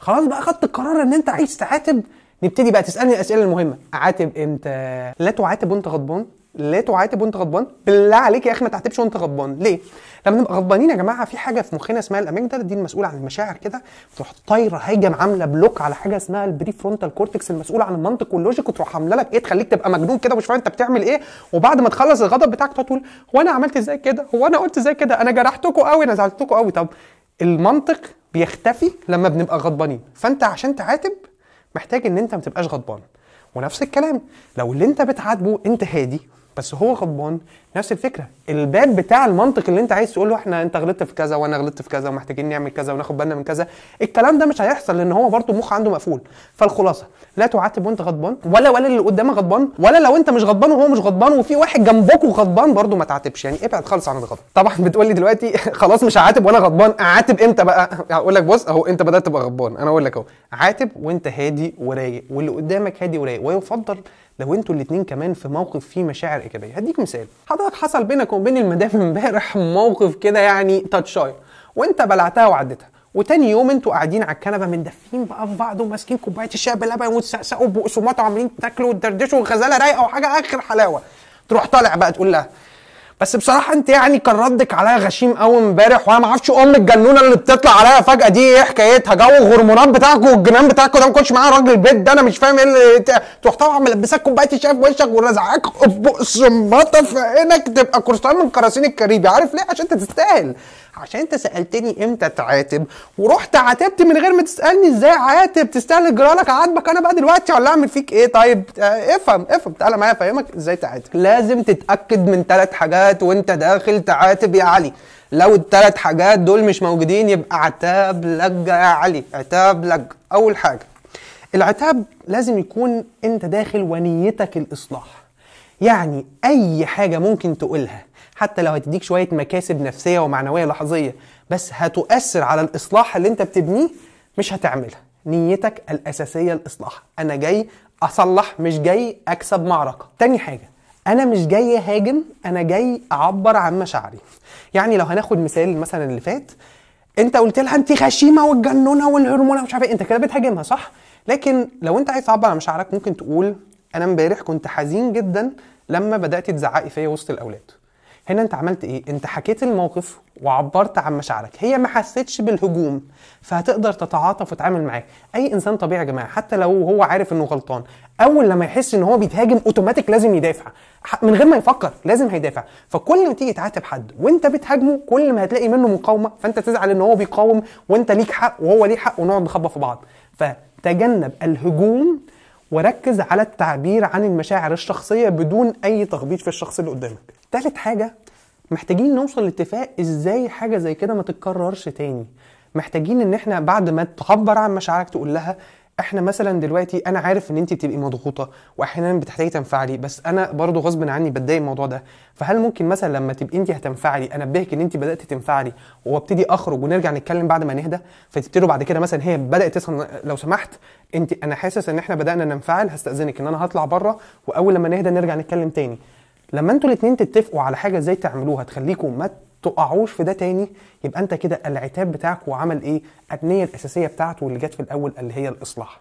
خلاص بقى خدت القرار ان انت عايز تعاتب نبتدي بقى تسالني الاسئله المهمه اعاتب امتى لا تعاتب وانت غضبان لا تعاتب وانت غضبان بالله عليك يا اخي ما تعاتبش وانت غضبان ليه لما نبقى غضبانين يا جماعه في حاجه في مخنا اسمها الاميجدالا دي المسؤوله عن المشاعر كده تروح طايره هاجم عامله بلوك على حاجه اسمها البري فرونتال كورتكس المسؤوله عن المنطق واللوجيك وتروح عامله لك ايه تخليك تبقى مجنون كده ومش فاهم انت بتعمل ايه وبعد ما تخلص الغضب بتاعك تقول هو انا عملت ازاي كده هو انا قلت ازاي كده انا جرحتكم قوي نزعلتكم قوي طب المنطق بيختفي لما بنبقى غضبانين فانت عشان تعاتب محتاج ان انت ما تبقاش غضبان ونفس الكلام لو اللي انت بتعاتبه انت هادي بس هو غضبان نفس الفكره الباب بتاع المنطق اللي انت عايز تقوله احنا انت غلطت في كذا وانا غلطت في كذا ومحتاجين نعمل كذا وناخد بالنا من كذا الكلام ده مش هيحصل لان هو برضه مخ عنده مقفول فالخلاصه لا تعاتب وانت غضبان ولا ولا اللي قدامك غضبان ولا لو انت مش غضبان وهو مش غضبان وفي واحد جنبكوا غضبان برضه ما تعاتبش يعني ابعد خالص عن الغضب طبعا بتقول لي دلوقتي خلاص مش هعاتب وانا غضبان اعاتب امتى بقى اقول لك بص اهو انت بدات تبقى غضبان انا اقول لك اهو عاتب وانت هادي ورايق واللي قدامك هادي ورايق ويفضل لو انتوا الاثنين كمان في موقف فيه مشاعر ايجابيه هديك مثال حضرتك حصل بينك وبين المدام امبارح موقف كده يعني تاتشاي وانت بلعتها وعدتها وتاني يوم انتوا قاعدين على الكنبه مندفين بقى في بعض وماسكين كوبايه الشاي بلبن وتسقسقوا بقسومات وعاملين تاكلوا وتدردشوا وغزاله رايقه وحاجه اخر حلاوه تروح طالع بقى تقول لها بس بصراحه انت يعني كان ردك عليا غشيم قوي امبارح وانا ما اعرفش ام الجنونه اللي بتطلع عليا فجاه دي ايه حكايتها جو الهرمونات بتاعك والجنان بتاعك ده ما كنتش معايا راجل البيت ده انا مش فاهم ايه اللي تروح طبعا ملبسك كوبايه الشاي في وشك ورزعاك بقسماطه في عينك تبقى قرصان من قراصين الكاريبي عارف ليه عشان انت تستاهل عشان انت سالتني امتى تعاتب ورحت عاتبت من غير ما تسالني ازاي عاتب تستاهل جرالك عاتبك انا بقى دلوقتي ولا اعمل فيك ايه طيب آه، افهم افهم تعالى معايا افهمك ازاي تعاتب لازم تتاكد من ثلاث حاجات حاجات وانت داخل تعاتب يا علي لو الثلاث حاجات دول مش موجودين يبقى عتاب لجة يا علي عتاب لجة أول حاجة العتاب لازم يكون انت داخل ونيتك الإصلاح يعني أي حاجة ممكن تقولها حتى لو هتديك شوية مكاسب نفسية ومعنوية لحظية بس هتؤثر على الإصلاح اللي انت بتبنيه مش هتعملها نيتك الأساسية الإصلاح أنا جاي أصلح مش جاي أكسب معركة تاني حاجة انا مش جاي اهاجم انا جاي اعبر عن مشاعري يعني لو هناخد مثال مثلا اللي فات انت قلت لها انت خشيمه والجنونه والهرمون مش عارف إيه، انت كده بتهاجمها صح لكن لو انت عايز تعبر عن مشاعرك ممكن تقول انا امبارح كنت حزين جدا لما بدات تزعقي فيا وسط الاولاد هنا انت عملت ايه انت حكيت الموقف وعبرت عن مشاعرك هي ما حستش بالهجوم فهتقدر تتعاطف وتتعامل معاه اي انسان طبيعي يا جماعه حتى لو هو عارف انه غلطان اول لما يحس ان هو بيتهاجم اوتوماتيك لازم يدافع من غير ما يفكر لازم هيدافع فكل ما تيجي تعاتب حد وانت بتهاجمه كل ما هتلاقي منه مقاومه فانت تزعل ان هو بيقاوم وانت ليك حق وهو ليه حق ونقعد نخبى في بعض فتجنب الهجوم وركز على التعبير عن المشاعر الشخصيه بدون اي تخبيط في الشخص اللي قدامك تالت حاجه محتاجين نوصل لاتفاق ازاي حاجه زي كده ما تتكررش تاني محتاجين ان احنا بعد ما تعبر عن مشاعرك تقول لها احنا مثلا دلوقتي انا عارف ان انت بتبقي مضغوطه واحيانا بتحتاجي تنفعلي بس انا برضو غصب عني بتضايق الموضوع ده فهل ممكن مثلا لما تبقي انت هتنفعلي انبهك ان انت بدات تنفعلي وابتدي اخرج ونرجع نتكلم بعد ما نهدى فتبتدي بعد كده مثلا هي بدات تسال لو سمحت انت انا حاسس ان احنا بدانا ننفعل هستاذنك ان انا هطلع بره واول لما نهدى نرجع نتكلم تاني لما انتوا الاتنين تتفقوا على حاجه ازاي تعملوها تخليكم ما تقعوش في ده تاني يبقى انت كده العتاب بتاعك وعمل ايه النيه الاساسيه بتاعته اللي جت في الاول اللي هي الاصلاح